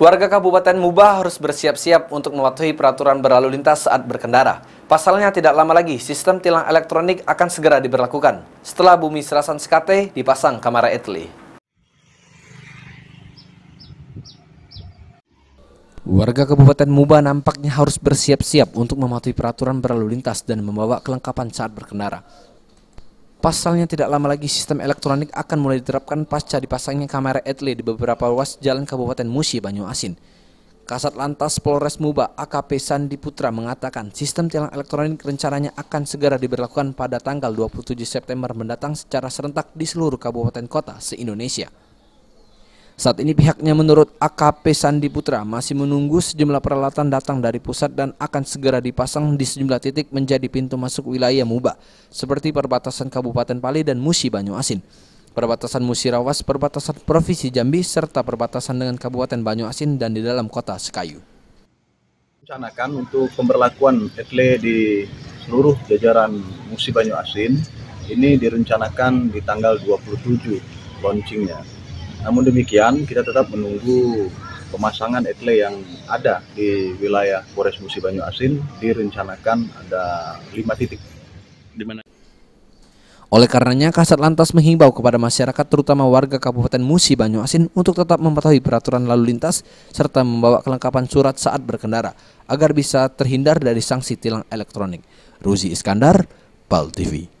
Warga Kabupaten Muba harus bersiap-siap untuk mematuhi peraturan berlalu lintas saat berkendara. Pasalnya tidak lama lagi sistem tilang elektronik akan segera diberlakukan setelah bumi serasan sekate dipasang kamera etli. Warga Kabupaten Muba nampaknya harus bersiap-siap untuk mematuhi peraturan berlalu lintas dan membawa kelengkapan saat berkendara. Pasalnya tidak lama lagi sistem elektronik akan mulai diterapkan pasca dipasangnya kamera etle di beberapa ruas jalan Kabupaten Musi Banyuasin. Kasat Lantas Polres Muba AKP Sandi Putra mengatakan sistem tilang elektronik rencananya akan segera diberlakukan pada tanggal 27 September mendatang secara serentak di seluruh kabupaten kota se-Indonesia. Saat ini pihaknya menurut AKP Sandi Putra masih menunggu sejumlah peralatan datang dari pusat dan akan segera dipasang di sejumlah titik menjadi pintu masuk wilayah Muba, seperti perbatasan Kabupaten Pali dan Musi Banyu Asin. Perbatasan Musi Rawas, perbatasan Provinsi Jambi, serta perbatasan dengan Kabupaten Banyu Asin dan di dalam kota Sekayu. Rencanakan untuk pemberlakuan etle di seluruh jajaran Musi Banyu ini direncanakan di tanggal 27 launchingnya namun demikian, kita tetap menunggu pemasangan etle yang ada di wilayah Polres Musi Banyu Asin direncanakan ada lima titik. Di mana? Oleh karenanya, Kasat Lantas menghimbau kepada masyarakat terutama warga Kabupaten Musi Banyu Asin untuk tetap mematuhi peraturan lalu lintas serta membawa kelengkapan surat saat berkendara agar bisa terhindar dari sanksi tilang elektronik. Ruzi Iskandar, Pal TV.